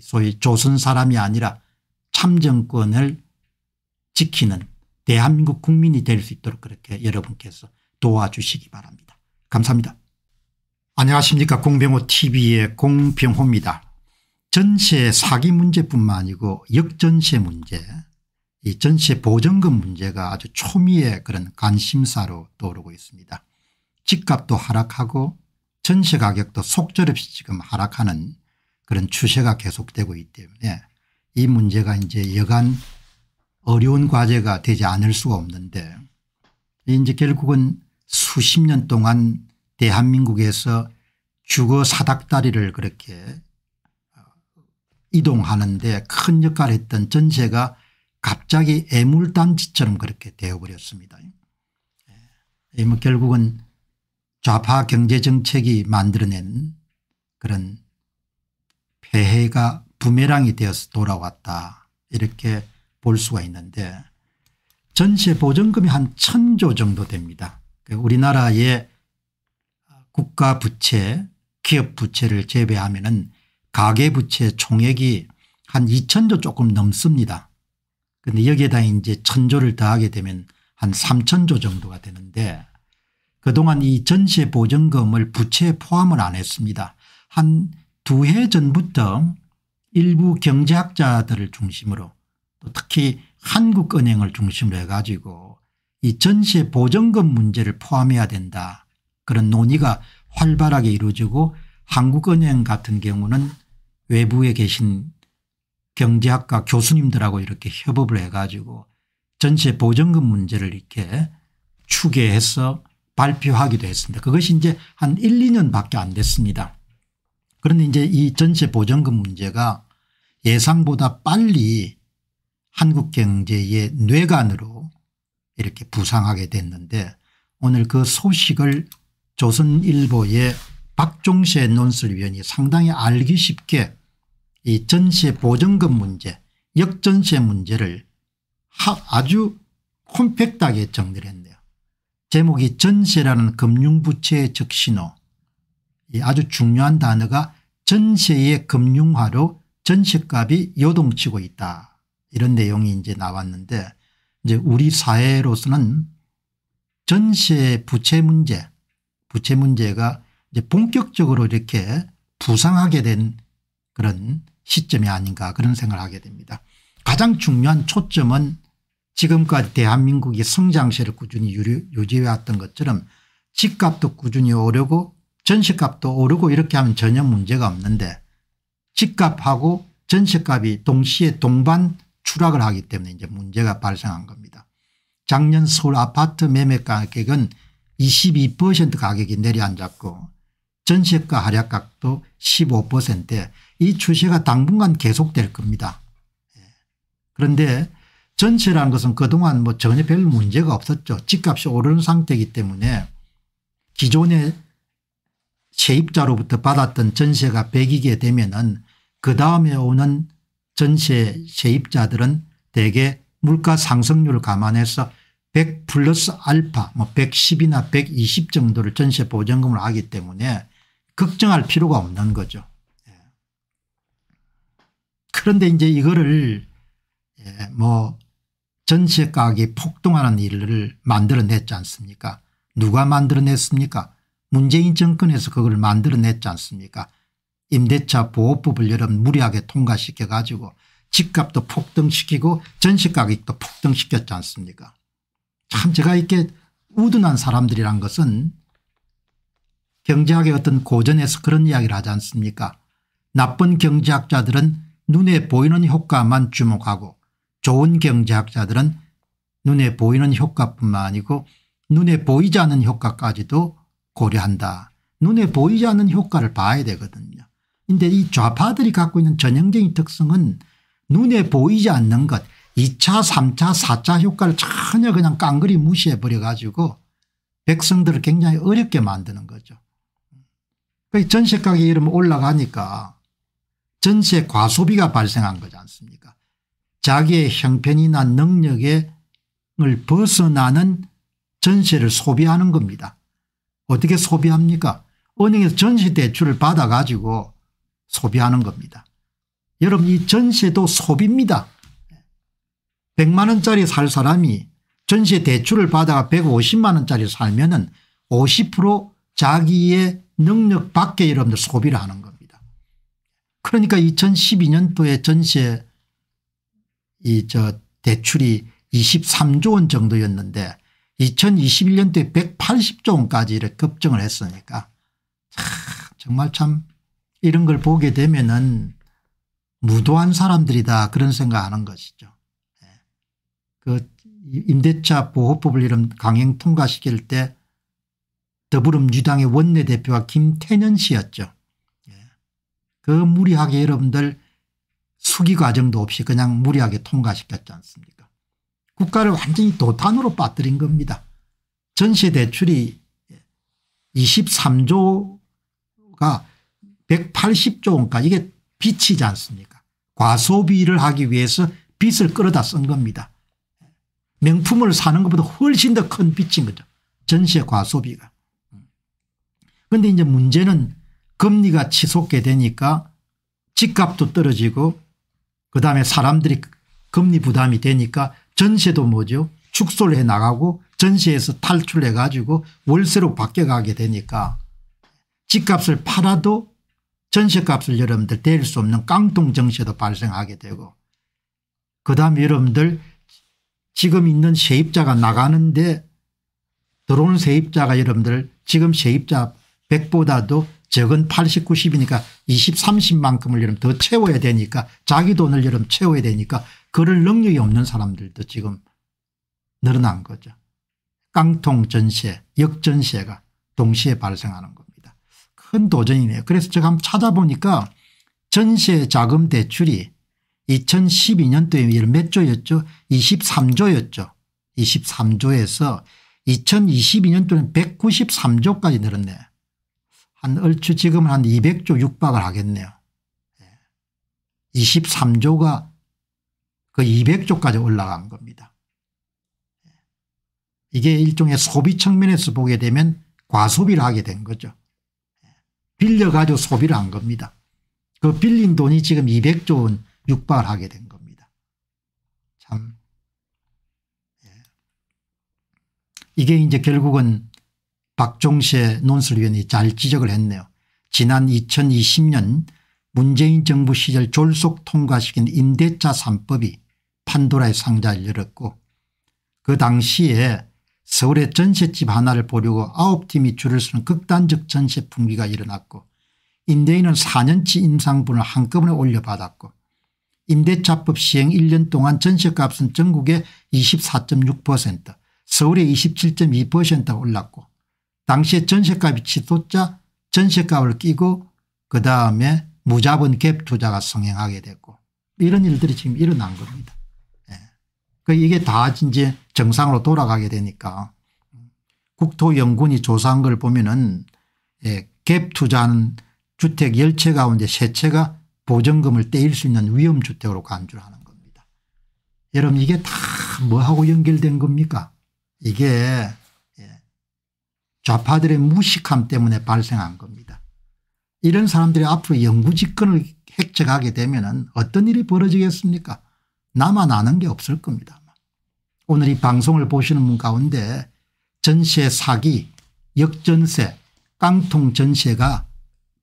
[SPEAKER 1] 소위 조선 사람이 아니라 참정권을 지키는 대한민국 국민이 될 수 있도록 그렇게 여러분께서 도와주시기 바랍니다. 감사합니다. 안녕하십니까 공병호 tv의 공병호입니다. 전세 사기 문제뿐만 아니고 역전세 문제 이 전세 보증금 문제가 아주 초미의 그런 관심사로 떠오르고 있습니다. 집값도 하락하고 전세 가격도 속절없이 지금 하락하는 그런 추세가 계속되고 있기 때문에 이 문제가 이제 여간 어려운 과제가 되지 않을 수가 없는데 이제 결국은 수십 년 동안 대한민국에서 주거 사닥다리를 그렇게 이동하는데 큰 역할을 했던 전세가 갑자기 애물단지처럼 그렇게 되어버렸습니다. 예. 예, 뭐 결국은 좌파 경제정책이 만들어낸 그런 폐해가 부메랑이 되어서 돌아왔다 이렇게 볼 수가 있는데 전세 보증금이 한 천조 정도 됩니다. 그 우리나라의 국가 부채 기업 부채를 제외하면 가계부채 총액이 한 2천조 조금 넘습니다. 근데 여기에다 이제 천조를 더하게 되면 한 3천조 정도가 되는데 그동안 이 전세 보증금을 부채에 포함을 안 했습니다. 한 두 해 전부터 일부 경제학자들을 중심으로 특히 한국은행을 중심으로 해가지고 이 전세 보증금 문제를 포함해야 된다 그런 논의가 활발하게 이루어지고 한국은행 같은 경우는 외부에 계신 경제학과 교수님들하고 이렇게 협업을 해가지고 전체 보증금 문제를 이렇게 추계해서 발표하기도 했습니다. 그것이 이제 한 1, 2년밖에 안 됐습니다. 그런데 이제 이 전체 보증금 문제가 예상보다 빨리 한국 경제의 뇌관으로 이렇게 부상하게 됐는데 오늘 그 소식을 조선일보의 박종세 논술위원이 상당히 알기 쉽게 이 전세 보증금 문제 역전세 문제를 아주 콤팩트하게 정리를 했네요. 제목이 전세라는 금융부채의 적신호 이 아주 중요한 단어가 전세의 금융화로 전세값이 요동치고 있다 이런 내용이 이제 나왔는데 이제 우리 사회로서는 전세 부채 문제 부채 문제가 이제 본격적으로 이렇게 부상하게 된 그런 시점이 아닌가 그런 생각을 하게 됩니다. 가장 중요한 초점은 지금까지 대한민국이 성장세를 꾸준히 유지해왔던 것처럼 집값도 꾸준히 오르고 전시값도 오르고 이렇게 하면 전혀 문제가 없는데 집값하고 전시값이 동시에 동반 추락을 하기 때문에 이제 문제가 발생한 겁니다. 작년 서울 아파트 매매 가격은 22% 가격이 내려앉았고 전세가 하락각도 1 5인이 추세가 당분간 계속될 겁니다. 예. 그런데 전체라는 것은 그동안 뭐 전혀 별 문제가 없었죠. 집값이 오르는 상태이기 때문에 기존의 세입자로부터 받았던 전세가 100이게 되면은 그 다음에 오는 전세 세입자들은 대개 물가 상승률을 감안해서 100 플러스 알파 뭐 110이나 120 정도를 전세 보전금을 하기 때문에 걱정할 필요가 없는 거죠. 예. 그런데 이제 이거를 예, 뭐 전체 가격이 폭등하는 일을 만들어냈지 않습니까 누가 만들어냈습니까 문재인 정권에서 그걸 만들어냈지 않습니까 임대차 보호법을 여러 무리하게 통과시켜 가지고 집값도 폭등시키고 전시가격도 폭등시켰지 않습니까 참 제가 이렇게 우둔한 사람들이란 것은 경제학의 어떤 고전에서 그런 이야기를 하지 않습니까 나쁜 경제학자들은 눈에 보이는 효과만 주목하고 좋은 경제학자들은 눈에 보이는 효과뿐만 아니고 눈에 보이지 않는 효과까지도 고려한다. 눈에 보이지 않는 효과를 봐야 되거든요. 근데 이 좌파들이 갖고 있는 전형적인 특성은 눈에 보이지 않는 것 2차 3차 4차 효과를 전혀 그냥 깡그리 무시해버려 가지고 백성들을 굉장히 어렵게 만드는 거죠. 전세 가격이 이러면 올라가니까 전세 과소비가 발생한 거지 않습니까 자기의 형편이나 능력을 벗어나는 전세를 소비하는 겁니다. 어떻게 소비합니까 은행에서 전세 대출을 받아 가지고 소비하는 겁니다. 여러분 이 전세도 소비입니다. 100만 원짜리 살 사람이 전세 대출을 받아 150만 원짜리 살면 은50% 자기의 능력 밖에 여러분들 소비를 하는 겁니다. 그러니까 2012년도에 전세 이저 대출이 23조 원 정도였는데 2021년도에 180조 원까지 이렇게 급증을 했으니까 참 정말 참 이런 걸 보게 되면은 무도한 사람들이다 그런 생각하는 것이죠. 예. 그 임대차 보호법을 이런 강행 통과시킬 때 더불어민주당의 원내대표가 김태년 씨였죠. 예. 그 무리하게 여러분들 수기 과정도 없이 그냥 무리하게 통과시켰지 않습니까 국가를 완전히 도탄으로 빠뜨린 겁니다. 전세 대출이 23조가 180조 원까지 이게 빚이지 않습니까 과소비를 하기 위해서 빚을 끌어다 쓴 겁니다. 명품을 사는 것보다 훨씬 더 큰 빚인 거죠. 전세 과소비가. 그런데 이제 문제는 금리가 치솟게 되니까 집값도 떨어지고 그다음에 사람들이 금리 부담이 되니까 전세도 뭐죠 축소를 해 나가고 전세에서 탈출해 가지고 월세로 바뀌어가게 되니까 집값을 팔아도 전세값을 여러분들 대릴 수 없는 깡통 정세도 발생하게 되고 그다음에 여러분들 지금 있는 세입자가 나가는데 들어오는 세입자가 여러분들 지금 세입자 100보다도 적은 80 90이니까 20 30만큼을 여러분 더 채워야 되니까 자기 돈을 여러분 채워야 되니까 그럴 능력이 없는 사람들도 지금 늘어난 거죠. 깡통 전세 역전세가 동시에 발생하는 겁니다. 큰 도전이네요. 그래서 제가 한번 찾아보니까 전세 자금 대출이 2012년도에 몇 조였죠 23조였죠. 23조에서 2022년도는 에 193조까지 늘었네. 요한 얼추 지금 한 200조 육박을 하겠네요. 23조가 예. 그 200조까지 올라간 겁니다. 예. 이게 일종의 소비 측면에서 보게 되면 과소비를 하게 된 거죠. 예. 빌려가지고 소비를 한 겁니다. 그 빌린 돈이 지금 200조 원 육박을 하게 된 겁니다. 참 이게 이제 결국은 박종세 논술위원이 잘 지적을 했네요. 지난 2020년 문재인 정부 시절 졸속 통과시킨 임대차 3법이 판도라의 상자를 열었고 그 당시에 서울의 전셋집 하나를 보려고 9팀이 줄을 서는 극단적 전세 분기가 일어났고 임대인은 4년치 임상분을 한꺼번에 올려받았고 임대차법 시행 1년 동안 전세값은 전국의 24.6% 서울의 27.2%가 올랐고 당시에 전세값이 치솟자 전세값을 끼고 그다음에 무자본 갭 투자가 성행하게 됐고 이런 일들이 지금 일어난 겁니다. 예. 그 이게 다 이제 정상으로 돌아가게 되니까 국토연구원이 조사한 걸 보면은 예, 투자는 주택 10채 가운데 3채가 보증금을 떼일 수 있는 위험주택으로 간주 하는 겁니다. 여러분 이게 다 뭐하고 연결된 겁니까 이게 좌파들의 무식함 때문에 발생한 겁니다. 이런 사람들이 앞으로 영구집권을 획책하게 되면 어떤 일이 벌어지겠습니까 나만 아는 게 없을 겁니다. 오늘 이 방송을 보시는 분 가운데 전세 사기 역전세 깡통 전세가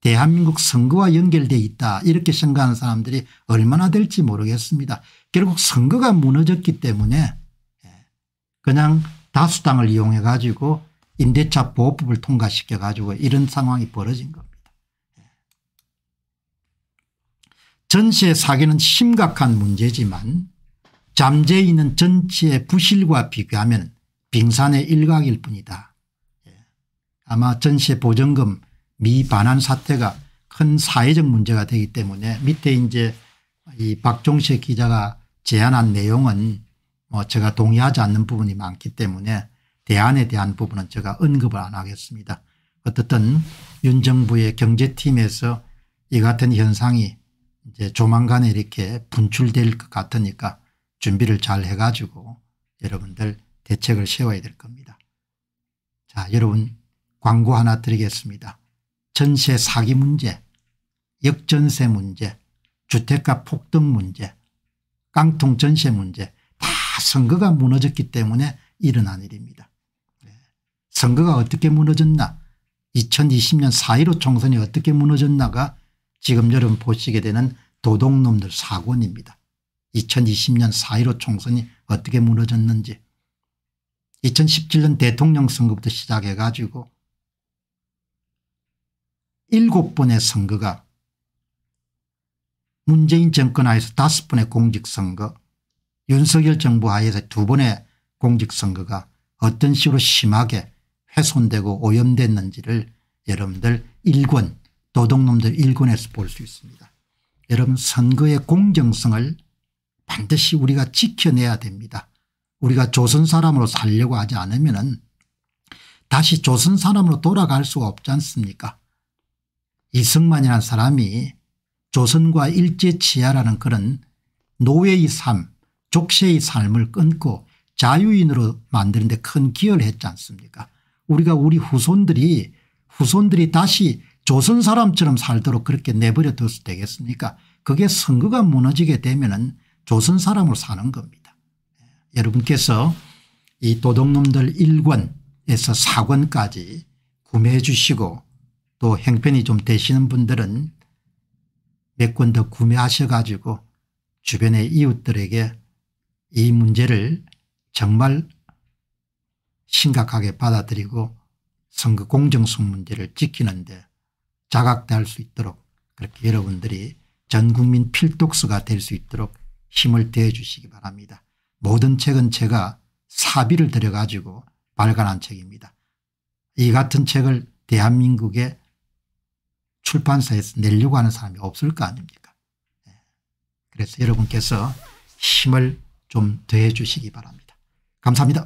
[SPEAKER 1] 대한민국 선거와 연결되어 있다 이렇게 생각하는 사람들이 얼마나 될지 모르겠습니다. 결국 선거가 무너졌기 때문에 예, 그냥 다수당을 이용해 가지고 임대차 보호법을 통과시켜 가지고 이런 상황이 벌어진 겁니다. 전시 사기는 심각한 문제지만 잠재 있는 전치의 부실과 비교하면 빙산의 일각일 뿐이다. 예. 아마 전시 보증금 미반환 사태가 큰 사회적 문제가 되기 때문에 밑에 이제 이 박종식 기자가 제안한 내용은 뭐 제가 동의하지 않는 부분이 많기 때문에 대안에 대한 부분은 제가 언급을 안 하겠습니다. 어떻든 윤 정부의 경제팀에서 이 같은 현상이 이제 조만간에 이렇게 분출될 것 같으니까 준비를 잘 해가지고 여러분들 대책을 세워야 될 겁니다. 자 여러분 광고 하나 드리겠습니다. 전세 사기 문제 역전세 문제 주택가 폭등 문제 깡통 전세 문제 다 선거가 무너졌기 때문에 일어난 일입니다. 선거가 어떻게 무너졌나 2020년 4.15 총선이 어떻게 무너졌나가 지금 여러분 보시게 되는 도둑놈들 사건입니다. 2020년 4.15 총선이 어떻게 무너졌는지 2017년 대통령 선거부터 시작해 가지고 7번의 선거가 문재인 정권 하에서 5번의 공직선거 윤석열 정부 하에서 2번의 공직선거가 어떤 식으로 심하게 훼손되고 오염됐는지를 여러분들 일권 도둑놈들 일권에서 볼 수 있습니다. 여러분 선거의 공정성을 반드시 우리가 지켜내야 됩니다. 우리가 조선 사람으로 살려고 하지 않으면 다시 조선 사람으로 돌아갈 수가 없지 않습니까 이승만이라는 사람이 조선과 일제치하라는 그런 노예의 삶 족쇄의 삶을 끊고 자유인으로 만드는 데 큰 기여를 했지 않습니까 우리가 우리 후손들이 후손들이 다시 조선 사람처럼 살도록 그렇게 내버려 둬서 되겠습니까 그게 선거가 무너지게 되면 은 조선 사람으로 사는 겁니다. 예, 여러분께서 이 도둑놈들 1권에서 4권까지 구매해 주시고 또 행편이 좀 되시는 분들은 몇 권 더 구매하셔 가지고 주변의 이웃들에게 이 문제를 정말 심각하게 받아들이고 선거 공정성 문제를 지키는데 자각될 수 있도록 그렇게 여러분들이 전 국민 필독서가 될 수 있도록 힘을 대해 주시기 바랍니다. 모든 책은 제가 사비를 들여 가지고 발간한 책입니다. 이 같은 책을 대한민국의 출판사에서 내려고 하는 사람이 없을 거 아닙니까 예. 그래서 여러분께서 힘을 좀 더해 주시기 바랍니다. 감사합니다.